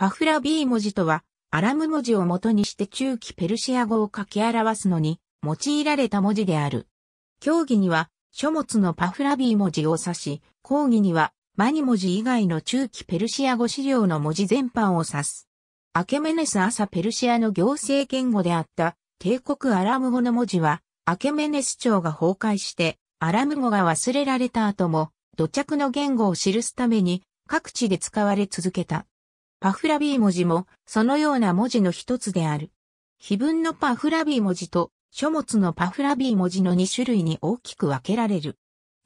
パフラビー文字とは、アラム文字を元にして中期ペルシア語を書き表すのに用いられた文字である。競技には書物のパフラビー文字を指し、講義にはマニ文字以外の中期ペルシア語資料の文字全般を指す。アケメネス朝ペルシアの行政言語であった帝国アラム語の文字は、アケメネス朝が崩壊してアラム語が忘れられた後も土着の言語を記すために各地で使われ続けた。パフラビー文字もそのような文字の一つである。碑文のパフラビー文字と書物のパフラビー文字の2種類に大きく分けられる。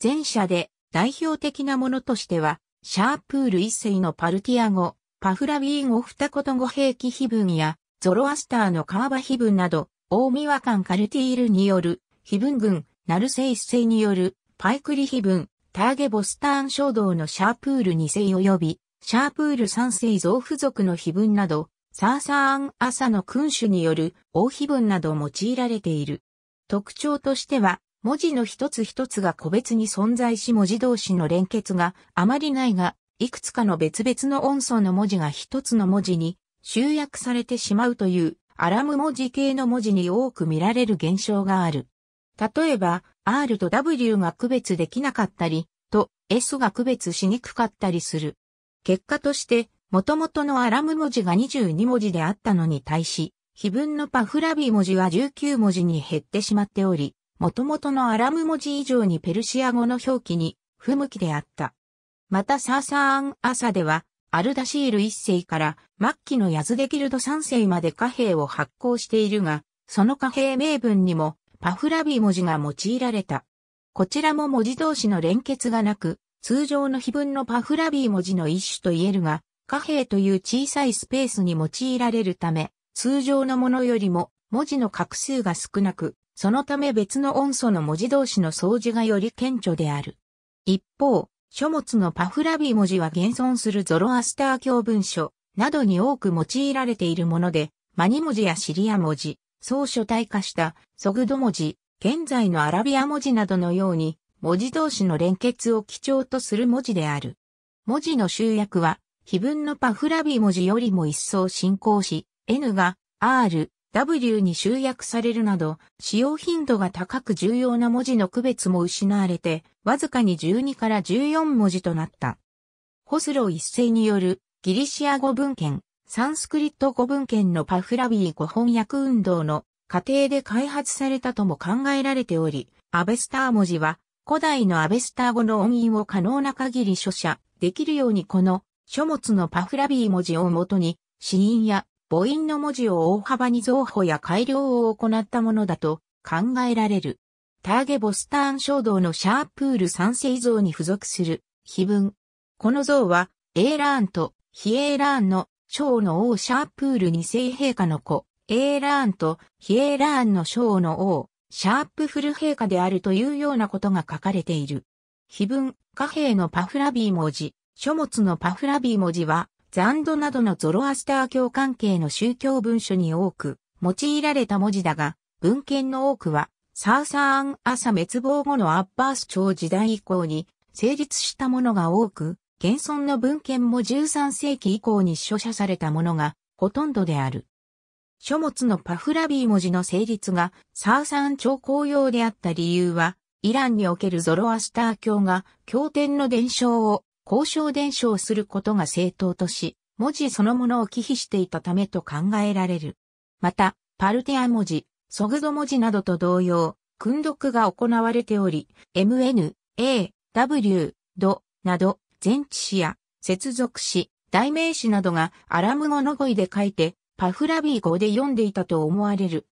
前者で代表的なものとしては、シャープール一世のパルティア語、パフラビー語二言語兵器碑文や、ゾロアスターのカーバ碑文など、大見和感カルティールによる、碑文群、ナルセ一世による、パイクリ碑文、ターゲボスターン衝動のシャープール二世及び、シャープール三世増付属の碑文など、サーサーン朝の君主による王碑文など用いられている。特徴としては、文字の一つ一つが個別に存在し文字同士の連結があまりないが、いくつかの別々の音素の文字が一つの文字に集約されてしまうというアラム文字系の文字に多く見られる現象がある。例えば、R と W が区別できなかったり、と S が区別しにくかったりする。結果として、元々のアラム文字が22文字であったのに対し、碑文のパフラビ文字は19文字に減ってしまっており、元々のアラム文字以上にペルシア語の表記に不向きであった。またサーサーンアサでは、アルダシール一世から末期のヤズデギルド三世まで貨幣を発行しているが、その貨幣名分にもパフラビ文字が用いられた。こちらも文字同士の連結がなく、通常の碑文のパフラビー文字の一種と言えるが、貨幣という小さいスペースに用いられるため、通常のものよりも文字の画数が少なく、そのため別の音素の文字同士の相似がより顕著である。一方、書物のパフラビー文字は現存するゾロアスター教文書などに多く用いられているもので、マニ文字やシリア文字、総書体化したソグド文字、現在のアラビア文字などのように、文字同士の連結を基調とする文字である。文字の集約は、非文のパフラビ文字よりも一層進行し、N が R、W に集約されるなど、使用頻度が高く重要な文字の区別も失われて、わずかに12から14文字となった。ホスロー一世によるギリシア語文献、サンスクリット語文献のパフラビー語翻訳運動の過程で開発されたとも考えられており、アベスター文字は古代のアベスター語の音韻を可能な限り書写できるようにこの書物のパフラビー文字をもとに、死因や母音の文字を大幅に増補や改良を行ったものだと考えられる。ターゲボスターン衝動のシャープール三世像に付属する碑文。この像は、エーラーンとヒエーラーンの章の王シャープール二世陛下の子、エーラーンとヒエーラーンの章の王、シャープフル陛下であるというようなことが書かれている。碑文、貨幣のパフラビー文字、書物のパフラビー文字は、残土などのゾロアスター教関係の宗教文書に多く用いられた文字だが、文献の多くは、サーサーン朝滅亡後のアッバース朝時代以降に成立したものが多く、現存の文献も13世紀以降に書写されたものがほとんどである。書物のパフラビー文字の成立がサーサン朝公用であった理由は、イランにおけるゾロアスター教が経典の伝承を交渉伝承することが正当とし、文字そのものを忌避していたためと考えられる。また、パルテア文字、ソグド文字などと同様、訓読が行われており、MN、A、W、ド、など、前置詞や、接続詞、代名詞などがアラム語の語彙で書いて、パフラビー語で読んでいたと思われる。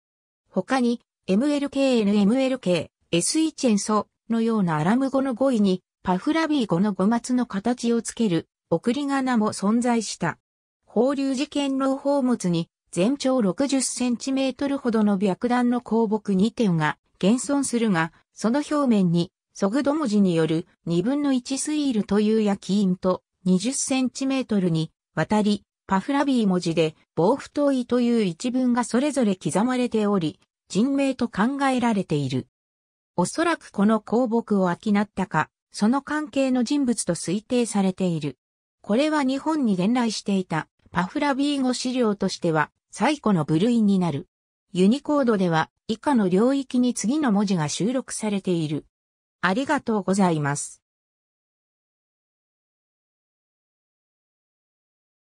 他に、MLKNMLK、S1 チェンソのようなアラム語の語彙に、パフラビー語の語末の形をつける、送り仮名も存在した。放流事件の宝物に、全長60センチメートルほどの白弾の鉱木2点が現存するが、その表面に、ソグド文字による2分の1スイールという焼き印と20センチメートルに渡りパフラビー文字で、防府遠いという一文がそれぞれ刻まれており、人名と考えられている。おそらくこの公木を商ったか、その関係の人物と推定されている。これは日本に伝来していたパフラビー語資料としては最古の部類になる。ユニコードでは以下の領域に次の文字が収録されている。ありがとうございます。